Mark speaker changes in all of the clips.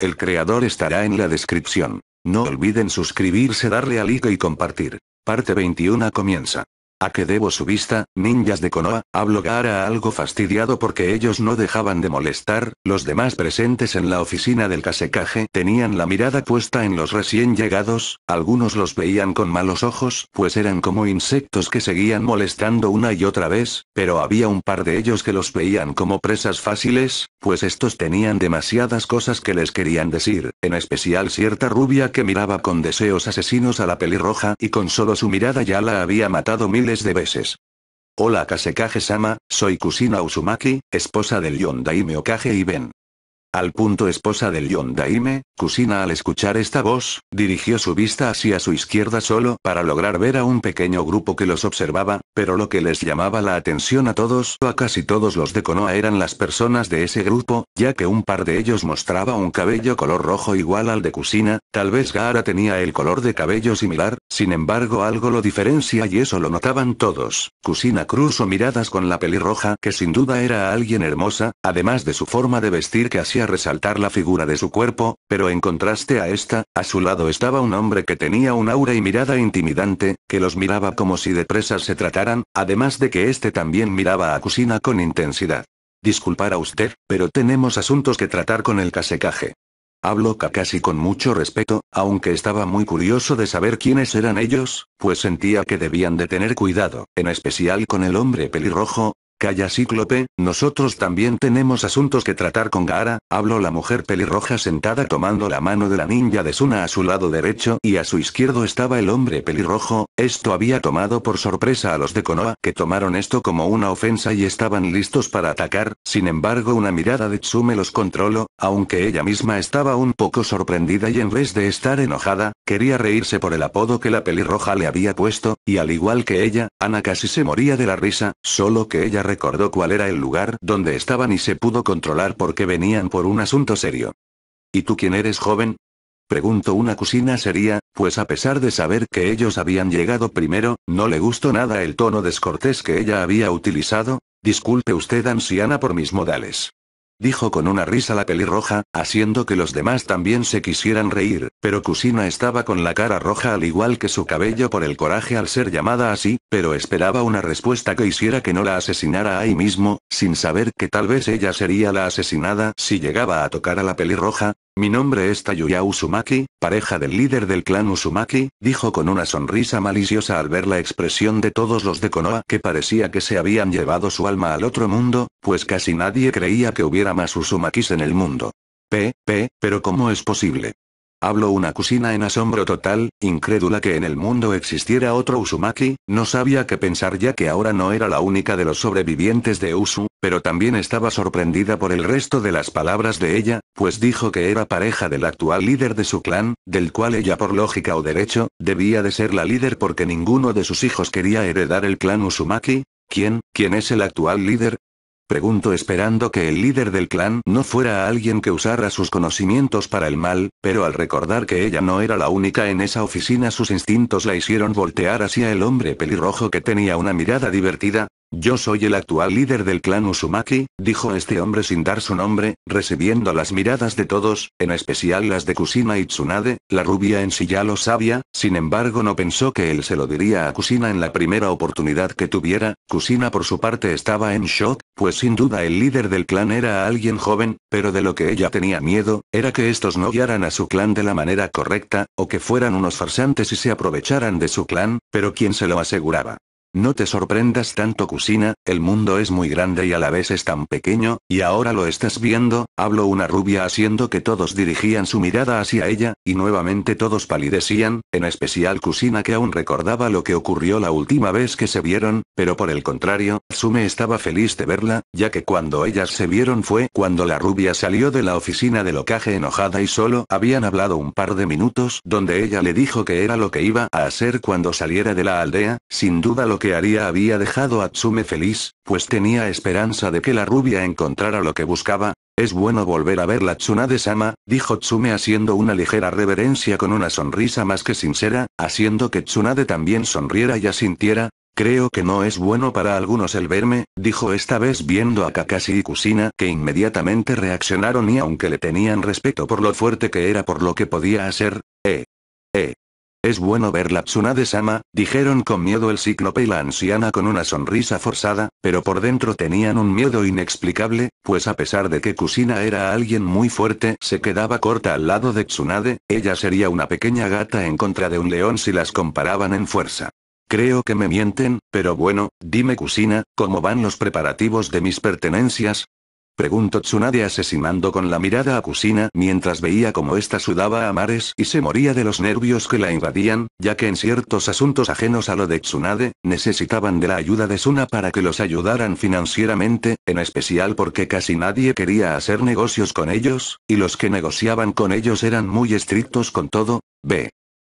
Speaker 1: El creador estará en la descripción. No olviden suscribirse, darle a like y compartir. Parte 21 comienza. ¿A qué debo su vista, ninjas de Konoha? Hablo Gaara algo fastidiado porque ellos no dejaban de molestar, los demás presentes en la oficina del casecaje tenían la mirada puesta en los recién llegados, algunos los veían con malos ojos, pues eran como insectos que seguían molestando una y otra vez, pero había un par de ellos que los veían como presas fáciles, pues estos tenían demasiadas cosas que les querían decir, en especial cierta rubia que miraba con deseos asesinos a la pelirroja y con solo su mirada ya la había matado miles de veces. Hola Kasekage-sama, soy Kusina Usumaki, esposa del Yondaime Okage y Ben. Al punto esposa del Daime, Kusina al escuchar esta voz, dirigió su vista hacia su izquierda solo para lograr ver a un pequeño grupo que los observaba, pero lo que les llamaba la atención a todos o a casi todos los de Konoha eran las personas de ese grupo, ya que un par de ellos mostraba un cabello color rojo igual al de Kusina, tal vez Gaara tenía el color de cabello similar, sin embargo algo lo diferencia y eso lo notaban todos. Kusina cruzó miradas con la pelirroja que sin duda era alguien hermosa, además de su forma de vestir que hacía resaltar la figura de su cuerpo, pero en contraste a esta, a su lado estaba un hombre que tenía un aura y mirada intimidante, que los miraba como si de presas se trataran, además de que este también miraba a Kusina con intensidad. Disculpar a usted, pero tenemos asuntos que tratar con el casecaje. Hablo Kakashi con mucho respeto, aunque estaba muy curioso de saber quiénes eran ellos, pues sentía que debían de tener cuidado, en especial con el hombre pelirrojo, Calla Cíclope, nosotros también tenemos asuntos que tratar con Gaara, habló la mujer pelirroja sentada tomando la mano de la ninja de Suna a su lado derecho y a su izquierdo estaba el hombre pelirrojo, esto había tomado por sorpresa a los de Konoha que tomaron esto como una ofensa y estaban listos para atacar, sin embargo una mirada de Tsume los controló, aunque ella misma estaba un poco sorprendida y en vez de estar enojada, quería reírse por el apodo que la pelirroja le había puesto, y al igual que ella, Ana casi se moría de la risa, solo que ella recordó cuál era el lugar donde estaban y se pudo controlar porque venían por un asunto serio. ¿Y tú quién eres, joven? Preguntó una cocina seria, pues a pesar de saber que ellos habían llegado primero, no le gustó nada el tono descortés que ella había utilizado. Disculpe usted, anciana, por mis modales dijo con una risa la pelirroja, haciendo que los demás también se quisieran reír, pero Cusina estaba con la cara roja al igual que su cabello por el coraje al ser llamada así, pero esperaba una respuesta que hiciera que no la asesinara ahí mismo, sin saber que tal vez ella sería la asesinada si llegaba a tocar a la pelirroja, mi nombre es Tayuya Usumaki, pareja del líder del clan Usumaki, dijo con una sonrisa maliciosa al ver la expresión de todos los de Konoha que parecía que se habían llevado su alma al otro mundo, pues casi nadie creía que hubiera más Usumakis en el mundo. P, P, pero ¿cómo es posible? Hablo una cocina en asombro total, incrédula que en el mundo existiera otro Usumaki. no sabía qué pensar ya que ahora no era la única de los sobrevivientes de Usu, pero también estaba sorprendida por el resto de las palabras de ella, pues dijo que era pareja del actual líder de su clan, del cual ella por lógica o derecho, debía de ser la líder porque ninguno de sus hijos quería heredar el clan Usumaki. ¿Quién, quién es el actual líder? Pregunto esperando que el líder del clan no fuera alguien que usara sus conocimientos para el mal, pero al recordar que ella no era la única en esa oficina sus instintos la hicieron voltear hacia el hombre pelirrojo que tenía una mirada divertida. Yo soy el actual líder del clan Usumaki, dijo este hombre sin dar su nombre, recibiendo las miradas de todos, en especial las de Kusina y Tsunade, la rubia en sí ya lo sabía, sin embargo no pensó que él se lo diría a Kusina en la primera oportunidad que tuviera, Kusina por su parte estaba en shock, pues sin duda el líder del clan era alguien joven, pero de lo que ella tenía miedo, era que estos no guiaran a su clan de la manera correcta, o que fueran unos farsantes y se aprovecharan de su clan, pero ¿quién se lo aseguraba? No te sorprendas tanto cusina, el mundo es muy grande y a la vez es tan pequeño, y ahora lo estás viendo, habló una rubia haciendo que todos dirigían su mirada hacia ella, y nuevamente todos palidecían, en especial cusina que aún recordaba lo que ocurrió la última vez que se vieron, pero por el contrario, Sume estaba feliz de verla, ya que cuando ellas se vieron fue cuando la rubia salió de la oficina de locaje enojada y solo habían hablado un par de minutos donde ella le dijo que era lo que iba a hacer cuando saliera de la aldea, sin duda lo que que haría había dejado a Tsume feliz, pues tenía esperanza de que la rubia encontrara lo que buscaba. Es bueno volver a verla Tsunade-sama, dijo Tsume haciendo una ligera reverencia con una sonrisa más que sincera, haciendo que Tsunade también sonriera y asintiera. Creo que no es bueno para algunos el verme, dijo esta vez viendo a Kakashi y Kusina que inmediatamente reaccionaron y aunque le tenían respeto por lo fuerte que era por lo que podía hacer, eh, es bueno ver la Tsunade-sama, dijeron con miedo el cíclope y la anciana con una sonrisa forzada, pero por dentro tenían un miedo inexplicable, pues a pesar de que Kusina era alguien muy fuerte, se quedaba corta al lado de Tsunade, ella sería una pequeña gata en contra de un león si las comparaban en fuerza. Creo que me mienten, pero bueno, dime Kusina, ¿cómo van los preparativos de mis pertenencias? Preguntó Tsunade asesinando con la mirada a Kusina mientras veía como esta sudaba a mares y se moría de los nervios que la invadían, ya que en ciertos asuntos ajenos a lo de Tsunade, necesitaban de la ayuda de Suna para que los ayudaran financieramente, en especial porque casi nadie quería hacer negocios con ellos, y los que negociaban con ellos eran muy estrictos con todo, B.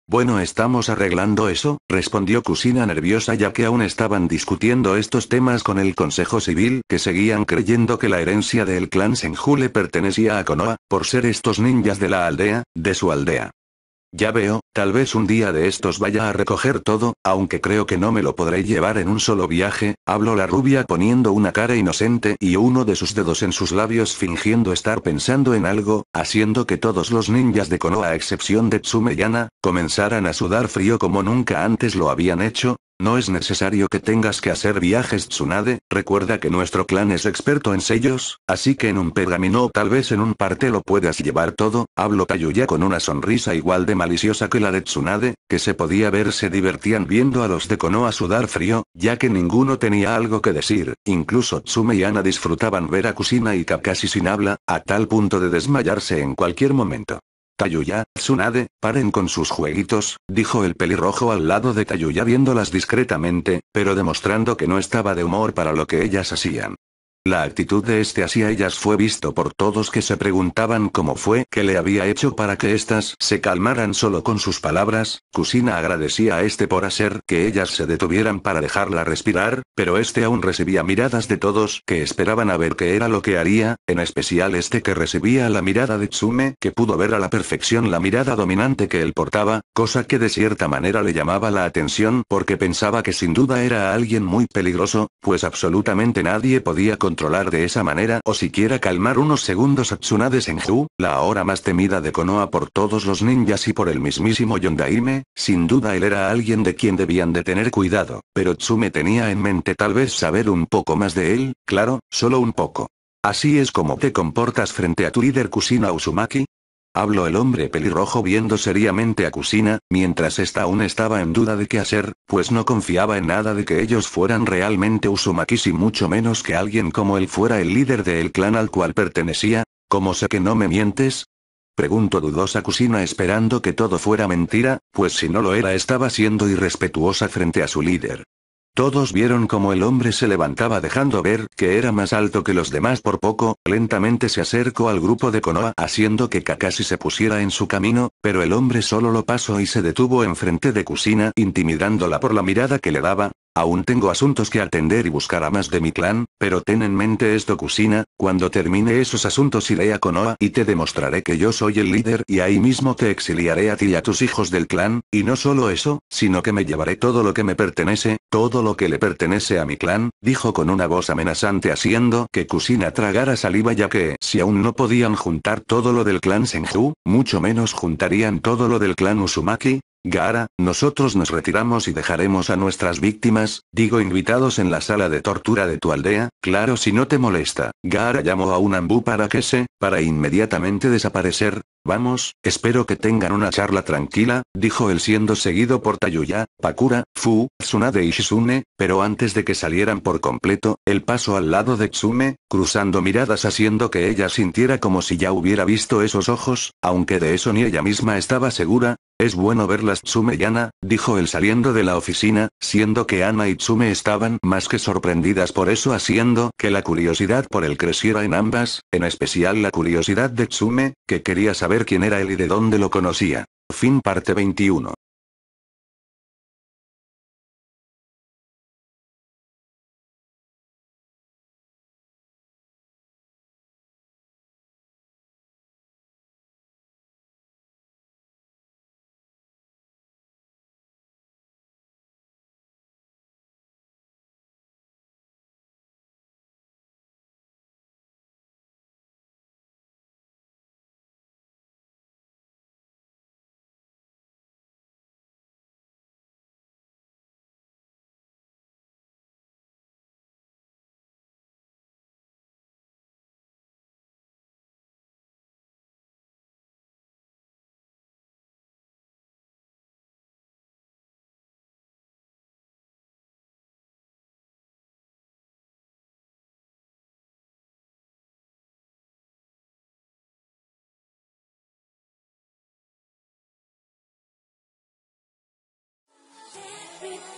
Speaker 1: Bueno, estamos arreglando eso, respondió Kusina nerviosa ya que aún estaban discutiendo estos temas con el Consejo Civil, que seguían creyendo que la herencia del clan Senju le pertenecía a Konoha, por ser estos ninjas de la aldea, de su aldea. Ya veo, tal vez un día de estos vaya a recoger todo, aunque creo que no me lo podré llevar en un solo viaje, habló la rubia poniendo una cara inocente y uno de sus dedos en sus labios fingiendo estar pensando en algo, haciendo que todos los ninjas de Konoha a excepción de Tsumeyana, comenzaran a sudar frío como nunca antes lo habían hecho, no es necesario que tengas que hacer viajes Tsunade, recuerda que nuestro clan es experto en sellos, así que en un pergamino o tal vez en un parte lo puedas llevar todo, habló Tayuya con una sonrisa igual de maliciosa que la de Tsunade, que se podía ver se divertían viendo a los de Konoha sudar frío, ya que ninguno tenía algo que decir, incluso Tsume y Ana disfrutaban ver a Kusina y Kakashi sin habla, a tal punto de desmayarse en cualquier momento. Tayuya, Tsunade, paren con sus jueguitos, dijo el pelirrojo al lado de Tayuya viéndolas discretamente, pero demostrando que no estaba de humor para lo que ellas hacían. La actitud de este hacia ellas fue visto por todos que se preguntaban cómo fue que le había hecho para que éstas se calmaran solo con sus palabras. Kusina agradecía a este por hacer que ellas se detuvieran para dejarla respirar, pero este aún recibía miradas de todos que esperaban a ver qué era lo que haría, en especial este que recibía la mirada de Tsume, que pudo ver a la perfección la mirada dominante que él portaba, cosa que de cierta manera le llamaba la atención porque pensaba que sin duda era alguien muy peligroso, pues absolutamente nadie podía con controlar de esa manera o siquiera calmar unos segundos a Tsunade Senju, la hora más temida de Konoha por todos los ninjas y por el mismísimo Yondaime, sin duda él era alguien de quien debían de tener cuidado, pero Tsume tenía en mente tal vez saber un poco más de él, claro, solo un poco. Así es como te comportas frente a tu líder Kusina Usumaki. Habló el hombre pelirrojo viendo seriamente a Kusina, mientras esta aún estaba en duda de qué hacer, pues no confiaba en nada de que ellos fueran realmente Usumakis y mucho menos que alguien como él fuera el líder del clan al cual pertenecía. ¿Cómo sé que no me mientes? Preguntó dudosa Kusina esperando que todo fuera mentira, pues si no lo era estaba siendo irrespetuosa frente a su líder. Todos vieron como el hombre se levantaba dejando ver que era más alto que los demás por poco, lentamente se acercó al grupo de Konoha haciendo que Kakashi se pusiera en su camino, pero el hombre solo lo pasó y se detuvo enfrente de Kusina intimidándola por la mirada que le daba, Aún tengo asuntos que atender y buscar a más de mi clan, pero ten en mente esto Kusina, cuando termine esos asuntos iré a Konoha y te demostraré que yo soy el líder y ahí mismo te exiliaré a ti y a tus hijos del clan, y no solo eso, sino que me llevaré todo lo que me pertenece, todo lo que le pertenece a mi clan, dijo con una voz amenazante haciendo que Kusina tragara saliva ya que si aún no podían juntar todo lo del clan Senju, mucho menos juntarían todo lo del clan Usumaki, Gara, nosotros nos retiramos y dejaremos a nuestras víctimas, digo invitados en la sala de tortura de tu aldea, claro si no te molesta. Gara, llamó a un ambú para que se, para inmediatamente desaparecer, Vamos, espero que tengan una charla tranquila, dijo él siendo seguido por Tayuya, Pakura, Fu, Tsunade y Shizune, pero antes de que salieran por completo, el pasó al lado de Tsume, cruzando miradas haciendo que ella sintiera como si ya hubiera visto esos ojos, aunque de eso ni ella misma estaba segura, es bueno verlas Tsume y Ana, dijo él saliendo de la oficina, siendo que Ana y Tsume estaban más que sorprendidas por eso haciendo que la curiosidad por él creciera en ambas, en especial la curiosidad de Tsume, que quería saber ver quién era él y de dónde lo conocía. Fin parte 21. sweet.